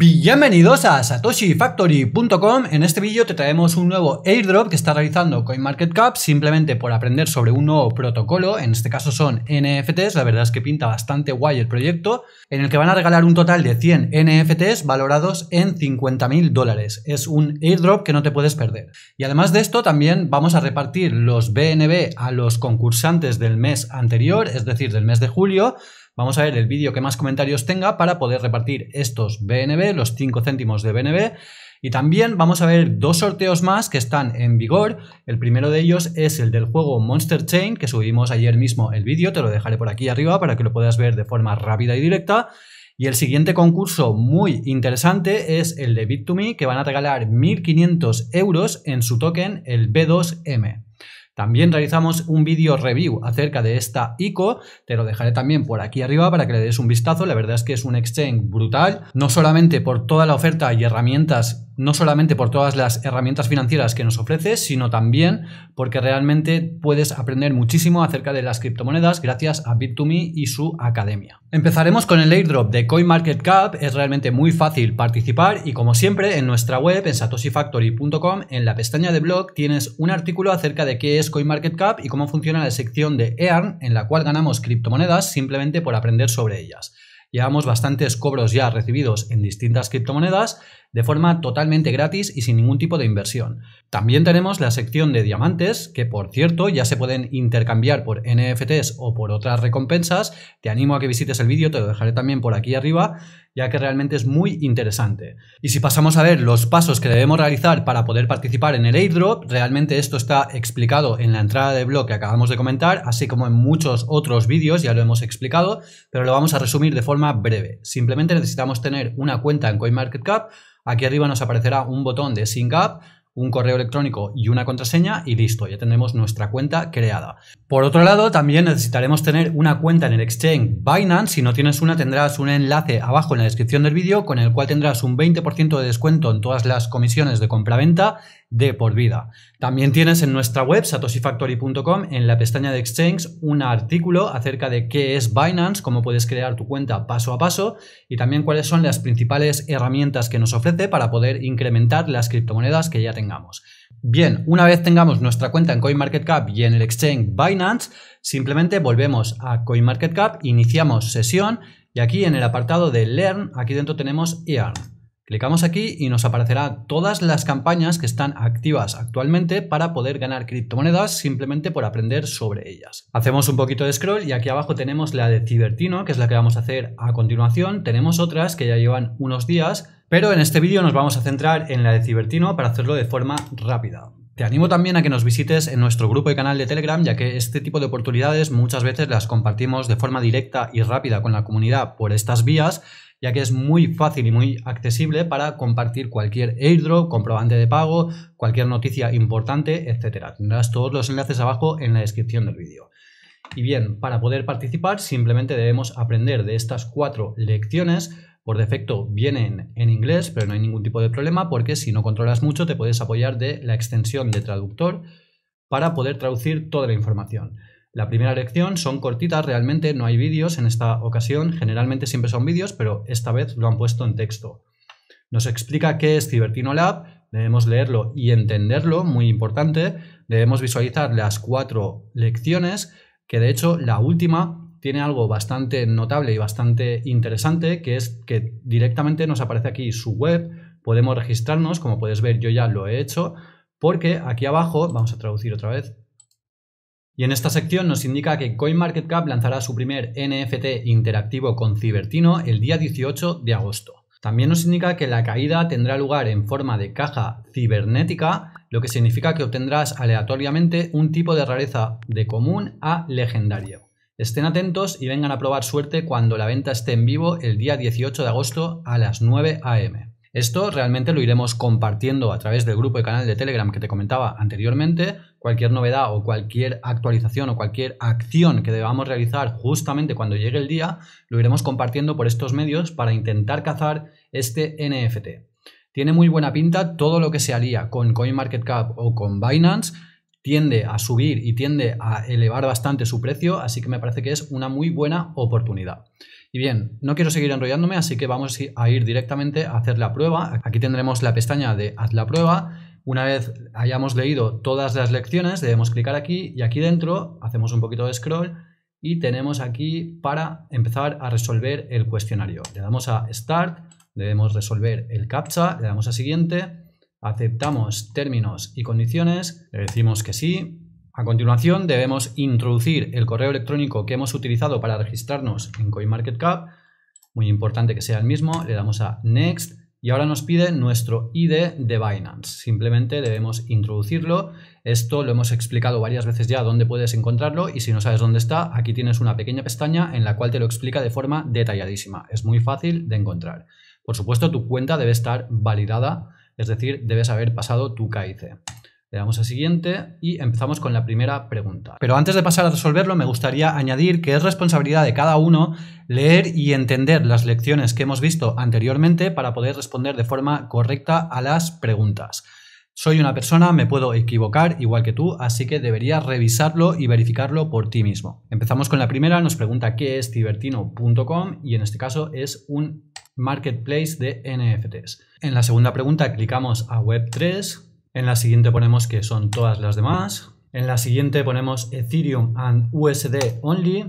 Bienvenidos a satoshifactory.com. En este vídeo te traemos un nuevo airdrop que está realizando CoinMarketCap simplemente por aprender sobre un nuevo protocolo, en este caso son NFTs, la verdad es que pinta bastante guay el proyecto, en el que van a regalar un total de 100 NFTs valorados en 50.000 dólares. Es un airdrop que no te puedes perder. Y además de esto también vamos a repartir los BNB a los concursantes del mes anterior, es decir, del mes de julio, Vamos a ver el vídeo que más comentarios tenga para poder repartir estos BNB, los 5 céntimos de BNB. Y también vamos a ver dos sorteos más que están en vigor. El primero de ellos es el del juego Monster Chain, que subimos ayer mismo el vídeo, te lo dejaré por aquí arriba para que lo puedas ver de forma rápida y directa. Y el siguiente concurso muy interesante es el de Bit2Me, que van a regalar 1.500 euros en su token, el B2M. También realizamos un vídeo review acerca de esta ICO, te lo dejaré también por aquí arriba para que le des un vistazo, la verdad es que es un exchange brutal, no solamente por toda la oferta y herramientas no solamente por todas las herramientas financieras que nos ofrece, sino también porque realmente puedes aprender muchísimo acerca de las criptomonedas gracias a Bit2Me y su academia. Empezaremos con el airdrop de CoinMarketCap, es realmente muy fácil participar y como siempre en nuestra web en satoshifactory.com en la pestaña de blog tienes un artículo acerca de qué es CoinMarketCap y cómo funciona la sección de EARN en la cual ganamos criptomonedas simplemente por aprender sobre ellas. Llevamos bastantes cobros ya recibidos en distintas criptomonedas de forma totalmente gratis y sin ningún tipo de inversión. También tenemos la sección de diamantes, que por cierto ya se pueden intercambiar por NFTs o por otras recompensas. Te animo a que visites el vídeo, te lo dejaré también por aquí arriba ya que realmente es muy interesante. Y si pasamos a ver los pasos que debemos realizar para poder participar en el airdrop, realmente esto está explicado en la entrada de blog que acabamos de comentar, así como en muchos otros vídeos, ya lo hemos explicado, pero lo vamos a resumir de forma breve. Simplemente necesitamos tener una cuenta en CoinMarketCap, aquí arriba nos aparecerá un botón de Sync Up, un correo electrónico y una contraseña y listo, ya tendremos nuestra cuenta creada. Por otro lado, también necesitaremos tener una cuenta en el exchange Binance. Si no tienes una, tendrás un enlace abajo en la descripción del vídeo con el cual tendrás un 20% de descuento en todas las comisiones de compra-venta de por vida. También tienes en nuestra web satoshifactory.com en la pestaña de Exchange un artículo acerca de qué es Binance, cómo puedes crear tu cuenta paso a paso y también cuáles son las principales herramientas que nos ofrece para poder incrementar las criptomonedas que ya tengamos. Bien, una vez tengamos nuestra cuenta en CoinMarketCap y en el exchange Binance, simplemente volvemos a CoinMarketCap, iniciamos sesión y aquí en el apartado de Learn, aquí dentro tenemos Earn. Clicamos aquí y nos aparecerá todas las campañas que están activas actualmente para poder ganar criptomonedas simplemente por aprender sobre ellas. Hacemos un poquito de scroll y aquí abajo tenemos la de Cibertino, que es la que vamos a hacer a continuación. Tenemos otras que ya llevan unos días, pero en este vídeo nos vamos a centrar en la de Cibertino para hacerlo de forma rápida. Te animo también a que nos visites en nuestro grupo y canal de Telegram, ya que este tipo de oportunidades muchas veces las compartimos de forma directa y rápida con la comunidad por estas vías, ya que es muy fácil y muy accesible para compartir cualquier airdrop, comprobante de pago, cualquier noticia importante, etc. Tendrás todos los enlaces abajo en la descripción del vídeo. Y bien, para poder participar simplemente debemos aprender de estas cuatro lecciones por defecto vienen en inglés, pero no hay ningún tipo de problema porque si no controlas mucho te puedes apoyar de la extensión de traductor para poder traducir toda la información. La primera lección son cortitas, realmente no hay vídeos en esta ocasión, generalmente siempre son vídeos, pero esta vez lo han puesto en texto. Nos explica qué es Cibertino Lab, debemos leerlo y entenderlo, muy importante, debemos visualizar las cuatro lecciones, que de hecho la última tiene algo bastante notable y bastante interesante, que es que directamente nos aparece aquí su web, podemos registrarnos, como puedes ver yo ya lo he hecho, porque aquí abajo, vamos a traducir otra vez, y en esta sección nos indica que CoinMarketCap lanzará su primer NFT interactivo con Cibertino el día 18 de agosto. También nos indica que la caída tendrá lugar en forma de caja cibernética, lo que significa que obtendrás aleatoriamente un tipo de rareza de común a legendario. Estén atentos y vengan a probar suerte cuando la venta esté en vivo el día 18 de agosto a las 9 am. Esto realmente lo iremos compartiendo a través del grupo de canal de Telegram que te comentaba anteriormente. Cualquier novedad o cualquier actualización o cualquier acción que debamos realizar justamente cuando llegue el día, lo iremos compartiendo por estos medios para intentar cazar este NFT. Tiene muy buena pinta todo lo que se alía con CoinMarketCap o con Binance tiende a subir y tiende a elevar bastante su precio, así que me parece que es una muy buena oportunidad. Y bien, no quiero seguir enrollándome, así que vamos a ir directamente a hacer la prueba. Aquí tendremos la pestaña de Haz la prueba. Una vez hayamos leído todas las lecciones, debemos clicar aquí y aquí dentro hacemos un poquito de scroll y tenemos aquí para empezar a resolver el cuestionario. Le damos a Start, debemos resolver el CAPTCHA, le damos a Siguiente aceptamos términos y condiciones, le decimos que sí. A continuación debemos introducir el correo electrónico que hemos utilizado para registrarnos en CoinMarketCap, muy importante que sea el mismo, le damos a Next y ahora nos pide nuestro ID de Binance. Simplemente debemos introducirlo. Esto lo hemos explicado varias veces ya dónde puedes encontrarlo y si no sabes dónde está, aquí tienes una pequeña pestaña en la cual te lo explica de forma detalladísima. Es muy fácil de encontrar. Por supuesto, tu cuenta debe estar validada es decir, debes haber pasado tu caice. Le damos a siguiente y empezamos con la primera pregunta. Pero antes de pasar a resolverlo, me gustaría añadir que es responsabilidad de cada uno leer y entender las lecciones que hemos visto anteriormente para poder responder de forma correcta a las preguntas. Soy una persona, me puedo equivocar igual que tú, así que deberías revisarlo y verificarlo por ti mismo. Empezamos con la primera, nos pregunta qué es Tibertino.com y en este caso es un marketplace de NFTs. En la segunda pregunta clicamos a Web3, en la siguiente ponemos que son todas las demás, en la siguiente ponemos Ethereum and USD only,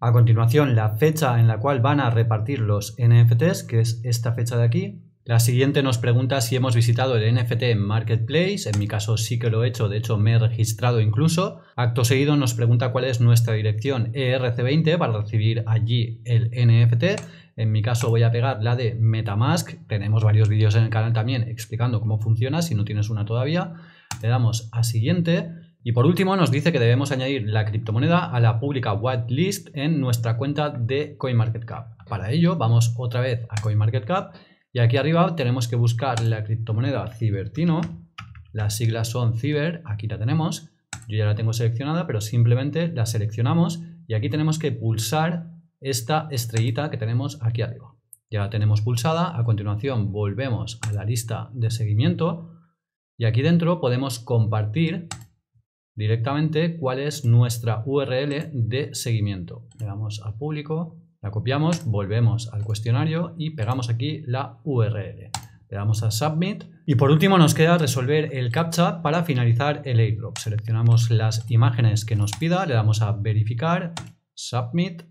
a continuación la fecha en la cual van a repartir los NFTs, que es esta fecha de aquí, la siguiente nos pregunta si hemos visitado el NFT Marketplace. En mi caso sí que lo he hecho, de hecho me he registrado incluso. Acto seguido nos pregunta cuál es nuestra dirección ERC20 para recibir allí el NFT. En mi caso voy a pegar la de Metamask. Tenemos varios vídeos en el canal también explicando cómo funciona, si no tienes una todavía. Le damos a siguiente. Y por último nos dice que debemos añadir la criptomoneda a la pública whitelist en nuestra cuenta de CoinMarketCap. Para ello vamos otra vez a CoinMarketCap y aquí arriba tenemos que buscar la criptomoneda Cibertino. Las siglas son Ciber, aquí la tenemos. Yo ya la tengo seleccionada, pero simplemente la seleccionamos y aquí tenemos que pulsar esta estrellita que tenemos aquí arriba. Ya la tenemos pulsada, a continuación volvemos a la lista de seguimiento y aquí dentro podemos compartir directamente cuál es nuestra URL de seguimiento. Le damos a público, la copiamos, volvemos al cuestionario y pegamos aquí la URL. Le damos a Submit y por último nos queda resolver el CAPTCHA para finalizar el airdrop. Seleccionamos las imágenes que nos pida, le damos a Verificar, Submit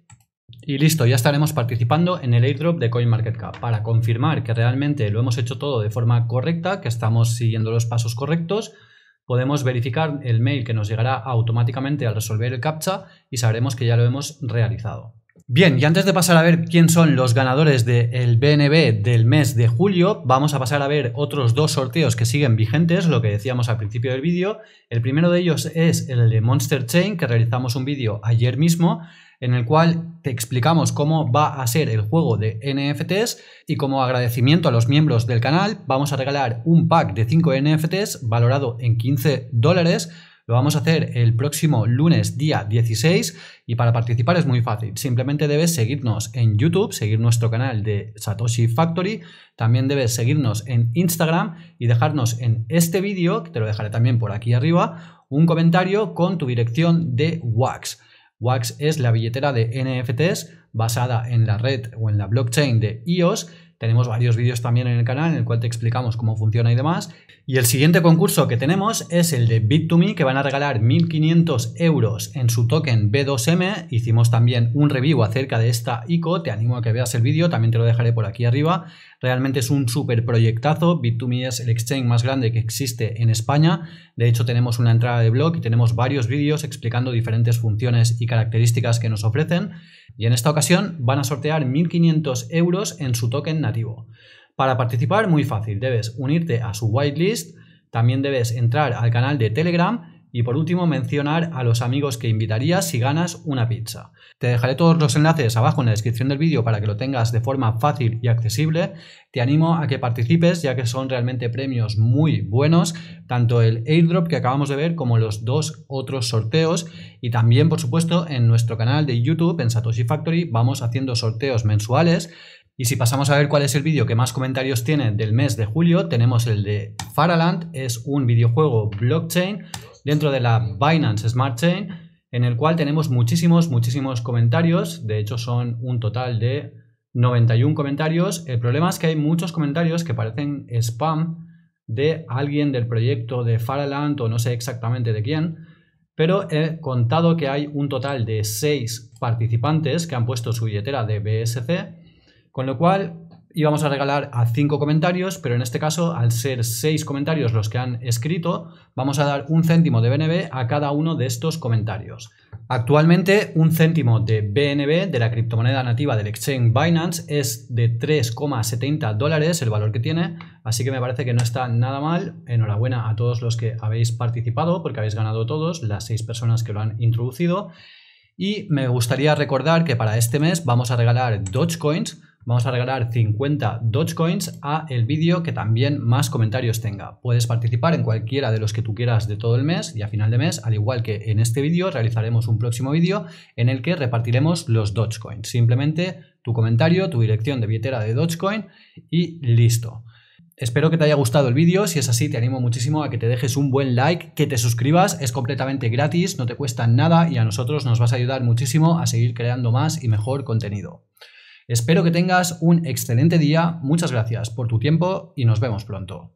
y listo, ya estaremos participando en el airdrop de CoinMarketCap para confirmar que realmente lo hemos hecho todo de forma correcta, que estamos siguiendo los pasos correctos. Podemos verificar el mail que nos llegará automáticamente al resolver el CAPTCHA y sabremos que ya lo hemos realizado. Bien, y antes de pasar a ver quién son los ganadores del BNB del mes de julio, vamos a pasar a ver otros dos sorteos que siguen vigentes, lo que decíamos al principio del vídeo. El primero de ellos es el de Monster Chain, que realizamos un vídeo ayer mismo, en el cual te explicamos cómo va a ser el juego de NFTs y como agradecimiento a los miembros del canal vamos a regalar un pack de 5 NFTs valorado en 15 dólares lo vamos a hacer el próximo lunes día 16 y para participar es muy fácil. Simplemente debes seguirnos en YouTube, seguir nuestro canal de Satoshi Factory, también debes seguirnos en Instagram y dejarnos en este vídeo, que te lo dejaré también por aquí arriba, un comentario con tu dirección de Wax. Wax es la billetera de NFTs basada en la red o en la blockchain de IOS. Tenemos varios vídeos también en el canal en el cual te explicamos cómo funciona y demás. Y el siguiente concurso que tenemos es el de Bit2Me, que van a regalar 1.500 euros en su token B2M. Hicimos también un review acerca de esta ICO, te animo a que veas el vídeo, también te lo dejaré por aquí arriba. Realmente es un super proyectazo. Bit2Me es el exchange más grande que existe en España. De hecho, tenemos una entrada de blog y tenemos varios vídeos explicando diferentes funciones y características que nos ofrecen. Y en esta ocasión van a sortear 1.500 euros en su token nativo. Para participar, muy fácil. Debes unirte a su whitelist. También debes entrar al canal de Telegram y por último, mencionar a los amigos que invitarías si ganas una pizza. Te dejaré todos los enlaces abajo en la descripción del vídeo para que lo tengas de forma fácil y accesible. Te animo a que participes ya que son realmente premios muy buenos, tanto el airdrop que acabamos de ver como los dos otros sorteos. Y también, por supuesto, en nuestro canal de YouTube, en Satoshi Factory, vamos haciendo sorteos mensuales. Y si pasamos a ver cuál es el vídeo que más comentarios tiene del mes de julio, tenemos el de Faraland, es un videojuego blockchain dentro de la Binance Smart Chain, en el cual tenemos muchísimos, muchísimos comentarios. De hecho, son un total de 91 comentarios. El problema es que hay muchos comentarios que parecen spam de alguien del proyecto de Faraland o no sé exactamente de quién, pero he contado que hay un total de 6 participantes que han puesto su billetera de BSC, con lo cual vamos a regalar a cinco comentarios, pero en este caso, al ser seis comentarios los que han escrito, vamos a dar un céntimo de BNB a cada uno de estos comentarios. Actualmente, un céntimo de BNB de la criptomoneda nativa del exchange Binance es de 3,70 dólares el valor que tiene, así que me parece que no está nada mal. Enhorabuena a todos los que habéis participado, porque habéis ganado todos, las seis personas que lo han introducido. Y me gustaría recordar que para este mes vamos a regalar Dogecoins, Vamos a regalar 50 Dogecoins a el vídeo que también más comentarios tenga. Puedes participar en cualquiera de los que tú quieras de todo el mes y a final de mes, al igual que en este vídeo, realizaremos un próximo vídeo en el que repartiremos los Dogecoins. Simplemente tu comentario, tu dirección de billetera de Dogecoin y listo. Espero que te haya gustado el vídeo, si es así te animo muchísimo a que te dejes un buen like, que te suscribas, es completamente gratis, no te cuesta nada y a nosotros nos vas a ayudar muchísimo a seguir creando más y mejor contenido. Espero que tengas un excelente día, muchas gracias por tu tiempo y nos vemos pronto.